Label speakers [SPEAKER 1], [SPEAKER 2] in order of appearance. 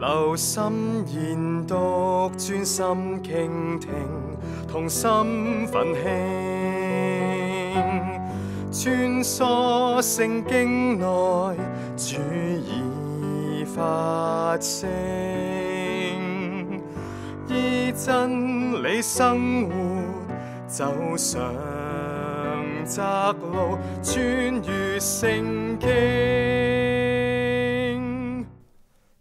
[SPEAKER 1] 留心研读，专心倾听，同心奋兴，穿梭圣经内，主已发声，依真理生活，走上窄路，穿越圣经。